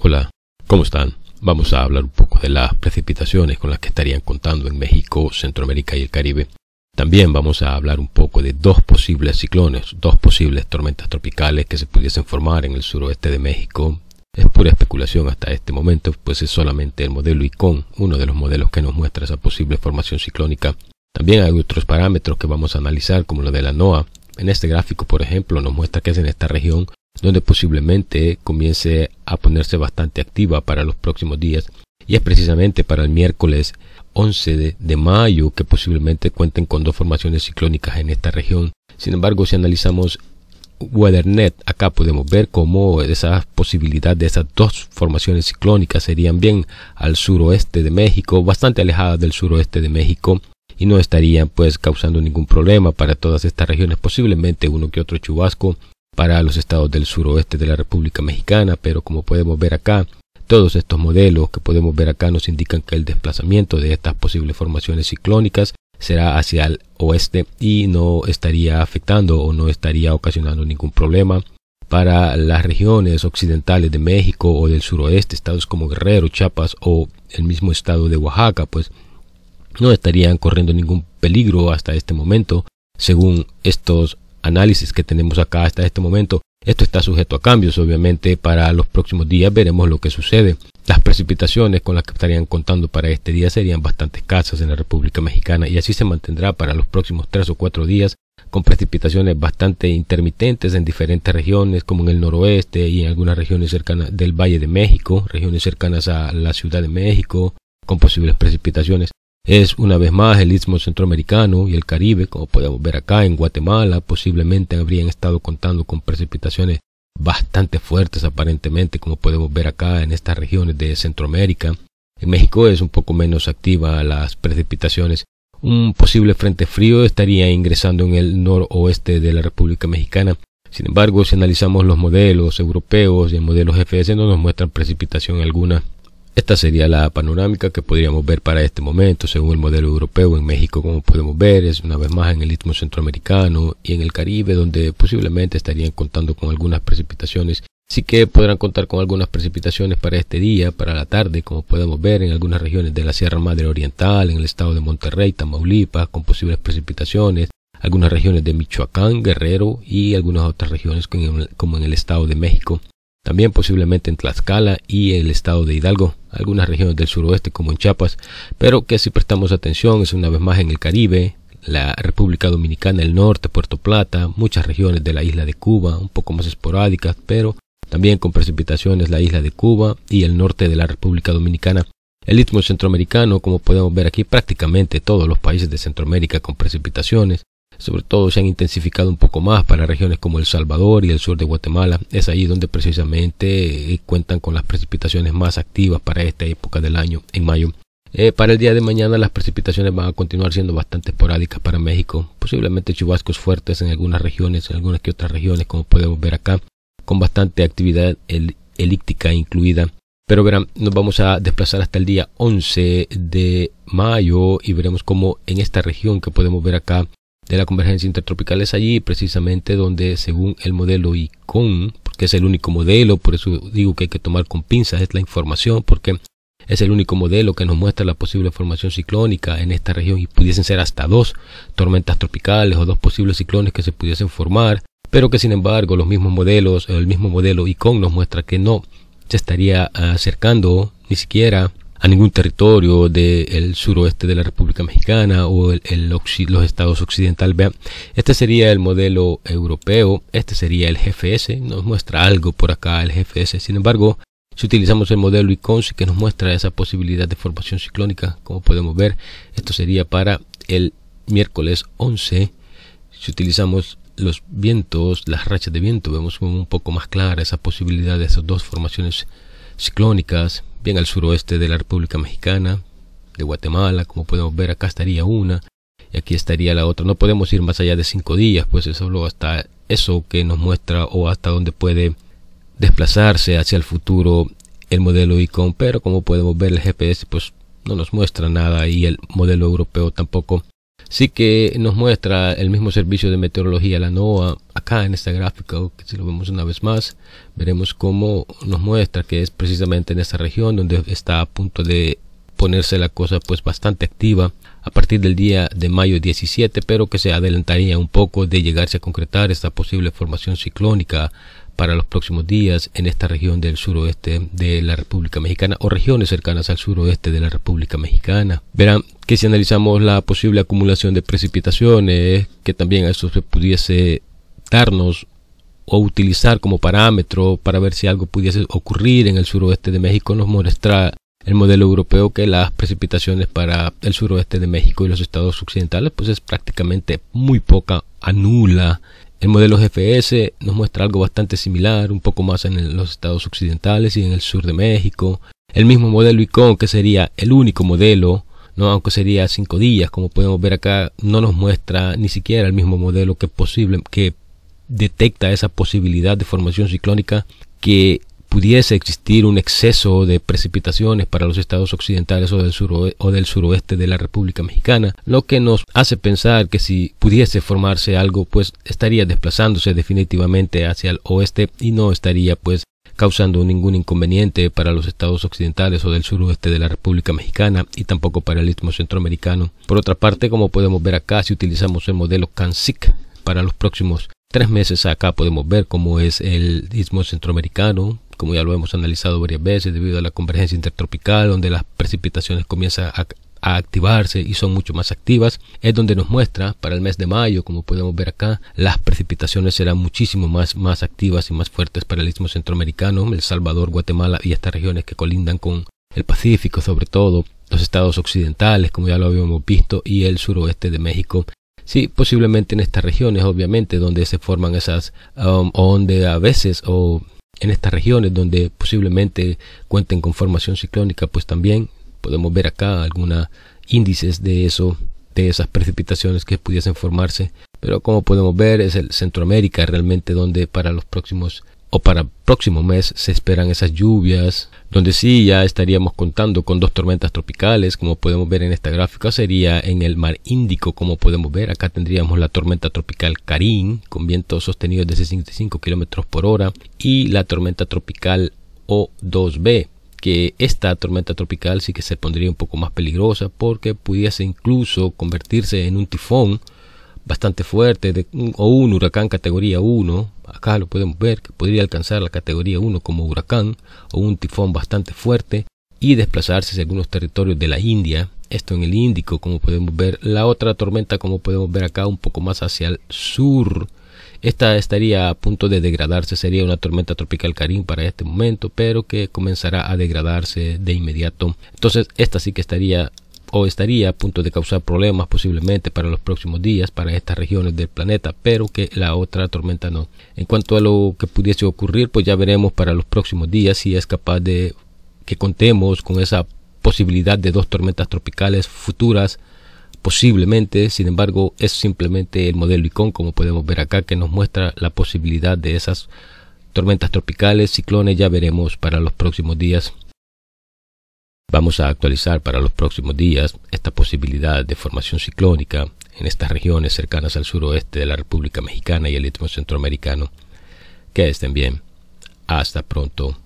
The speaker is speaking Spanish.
Hola, ¿cómo están? Vamos a hablar un poco de las precipitaciones con las que estarían contando en México, Centroamérica y el Caribe. También vamos a hablar un poco de dos posibles ciclones, dos posibles tormentas tropicales que se pudiesen formar en el suroeste de México. Es pura especulación hasta este momento, pues es solamente el modelo ICON, uno de los modelos que nos muestra esa posible formación ciclónica. También hay otros parámetros que vamos a analizar, como lo de la NOAA. En este gráfico, por ejemplo, nos muestra que es en esta región donde posiblemente comience a ponerse bastante activa para los próximos días y es precisamente para el miércoles 11 de, mayo que posiblemente cuenten con dos formaciones ciclónicas en esta región. Sin embargo, si analizamos WeatherNet, acá podemos ver cómo esa posibilidad de esas dos formaciones ciclónicas serían bien al suroeste de México, bastante alejadas del suroeste de México y no estarían pues causando ningún problema para todas estas regiones, posiblemente uno que otro chubasco para los estados del suroeste de la República Mexicana, pero como podemos ver acá, todos estos modelos que podemos ver acá nos indican que el desplazamiento de estas posibles formaciones ciclónicas será hacia el oeste y no estaría afectando o no estaría ocasionando ningún problema para las regiones occidentales de México o del suroeste, estados como Guerrero, Chiapas o el mismo estado de Oaxaca, pues no estarían corriendo ningún peligro hasta este momento, según estos análisis que tenemos acá hasta este momento, esto está sujeto a cambios, obviamente para los próximos días veremos lo que sucede. Las precipitaciones con las que estarían contando para este día serían bastante escasas en la República Mexicana y así se mantendrá para los próximos tres o cuatro días con precipitaciones bastante intermitentes en diferentes regiones como en el noroeste y en algunas regiones cercanas del Valle de México, regiones cercanas a la Ciudad de México, con posibles precipitaciones es una vez más el istmo centroamericano y el Caribe, como podemos ver acá en Guatemala, posiblemente habrían estado contando con precipitaciones bastante fuertes aparentemente, como podemos ver acá en estas regiones de Centroamérica. En México es un poco menos activa las precipitaciones. Un posible frente frío estaría ingresando en el noroeste de la República Mexicana. Sin embargo, si analizamos los modelos europeos y modelos GFS, no nos muestran precipitación alguna esta sería la panorámica que podríamos ver para este momento, según el modelo europeo en México, como podemos ver, es una vez más en el istmo centroamericano y en el Caribe, donde posiblemente estarían contando con algunas precipitaciones. Sí que podrán contar con algunas precipitaciones para este día, para la tarde, como podemos ver en algunas regiones de la Sierra Madre Oriental, en el estado de Monterrey, Tamaulipas, con posibles precipitaciones, algunas regiones de Michoacán, Guerrero y algunas otras regiones como en el estado de México. También posiblemente en Tlaxcala y el estado de Hidalgo, algunas regiones del suroeste como en Chiapas, pero que si prestamos atención es una vez más en el Caribe, la República Dominicana, el norte, Puerto Plata, muchas regiones de la isla de Cuba, un poco más esporádicas, pero también con precipitaciones la isla de Cuba y el norte de la República Dominicana. El istmo centroamericano, como podemos ver aquí, prácticamente todos los países de Centroamérica con precipitaciones, sobre todo se han intensificado un poco más para regiones como El Salvador y el sur de Guatemala. Es ahí donde precisamente eh, cuentan con las precipitaciones más activas para esta época del año, en mayo. Eh, para el día de mañana las precipitaciones van a continuar siendo bastante esporádicas para México, posiblemente chubascos fuertes en algunas regiones, en algunas que otras regiones, como podemos ver acá, con bastante actividad elíptica incluida. Pero verán, nos vamos a desplazar hasta el día 11 de mayo y veremos cómo en esta región que podemos ver acá de la convergencia intertropical es allí precisamente donde según el modelo ICON, porque es el único modelo, por eso digo que hay que tomar con pinzas es la información, porque es el único modelo que nos muestra la posible formación ciclónica en esta región y pudiesen ser hasta dos tormentas tropicales o dos posibles ciclones que se pudiesen formar, pero que sin embargo los mismos modelos, el mismo modelo ICON nos muestra que no se estaría ah, acercando ni siquiera a ningún territorio del suroeste de la República Mexicana o el, los estados occidentales. este sería el modelo europeo, este sería el GFS, nos muestra algo por acá el GFS. Sin embargo, si utilizamos el modelo ICONSI que nos muestra esa posibilidad de formación ciclónica, como podemos ver, esto sería para el miércoles 11. Si utilizamos los vientos, las rachas de viento, vemos un poco más clara esa posibilidad de esas dos formaciones ciclónicas, bien al suroeste de la República Mexicana, de Guatemala, como podemos ver acá estaría una y aquí estaría la otra. No podemos ir más allá de cinco días, pues es lo hasta eso que nos muestra o hasta dónde puede desplazarse hacia el futuro el modelo ICON, pero como podemos ver el GPS pues no nos muestra nada y el modelo europeo tampoco. Sí que nos muestra el mismo servicio de meteorología, la NOAA, acá en esta gráfica, que si lo vemos una vez más, veremos cómo nos muestra que es precisamente en esta región donde está a punto de ponerse la cosa pues bastante activa a partir del día de mayo 17, pero que se adelantaría un poco de llegarse a concretar esta posible formación ciclónica para los próximos días en esta región del suroeste de la República Mexicana o regiones cercanas al suroeste de la República Mexicana. Verán que si analizamos la posible acumulación de precipitaciones, que también eso se pudiese o utilizar como parámetro para ver si algo pudiese ocurrir en el suroeste de México nos muestra el modelo europeo que las precipitaciones para el suroeste de México y los estados occidentales pues es prácticamente muy poca anula El modelo GFS nos muestra algo bastante similar, un poco más en los estados occidentales y en el sur de México. El mismo modelo ICON que sería el único modelo ¿no? aunque sería cinco días, como podemos ver acá, no nos muestra ni siquiera el mismo modelo que posible, que detecta esa posibilidad de formación ciclónica que pudiese existir un exceso de precipitaciones para los estados occidentales o del, o del suroeste de la República Mexicana, lo que nos hace pensar que si pudiese formarse algo, pues estaría desplazándose definitivamente hacia el oeste y no estaría pues causando ningún inconveniente para los estados occidentales o del suroeste de la República Mexicana y tampoco para el istmo centroamericano. Por otra parte, como podemos ver acá, si utilizamos el modelo CANSIC para los próximos tres meses acá podemos ver cómo es el istmo centroamericano, como ya lo hemos analizado varias veces, debido a la convergencia intertropical, donde las precipitaciones comienzan a, activarse y son mucho más activas, es donde nos muestra para el mes de mayo, como podemos ver acá, las precipitaciones serán muchísimo más, más activas y más fuertes para el istmo centroamericano, El Salvador, Guatemala y estas regiones que colindan con el Pacífico, sobre todo los estados occidentales, como ya lo habíamos visto, y el suroeste de México Sí, posiblemente en estas regiones, obviamente, donde se forman esas, um, o donde a veces, o en estas regiones donde posiblemente cuenten con formación ciclónica, pues también podemos ver acá algunos índices de eso, de esas precipitaciones que pudiesen formarse. Pero como podemos ver, es el Centroamérica realmente donde para los próximos o para próximo mes se esperan esas lluvias, donde sí ya estaríamos contando con dos tormentas tropicales, como podemos ver en esta gráfica, sería en el mar Índico, como podemos ver, acá tendríamos la tormenta tropical Karim con vientos sostenidos de 65 kilómetros por hora, y la tormenta tropical O2B, que esta tormenta tropical sí que se pondría un poco más peligrosa, porque pudiese incluso convertirse en un tifón bastante fuerte o un huracán categoría 1 acá lo podemos ver, que podría alcanzar la categoría 1 como huracán o un tifón bastante fuerte y desplazarse según algunos territorios de la India, esto en el Índico como podemos ver, la otra tormenta como podemos ver acá un poco más hacia el sur, esta estaría a punto de degradarse, sería una tormenta tropical carín para este momento, pero que comenzará a degradarse de inmediato. Entonces, esta sí que estaría o estaría a punto de causar problemas posiblemente para los próximos días para estas regiones del planeta, pero que la otra tormenta no. En cuanto a lo que pudiese ocurrir, pues ya veremos para los próximos días si es capaz de que contemos con esa posibilidad de dos tormentas tropicales futuras posiblemente, sin embargo, es simplemente el modelo ICON como podemos ver acá que nos muestra la posibilidad de esas tormentas tropicales, ciclones, ya veremos para los próximos días. Vamos a actualizar para los próximos días esta posibilidad de formación ciclónica en estas regiones cercanas al suroeste de la República Mexicana y el Istmo Centroamericano. Que estén bien. Hasta pronto.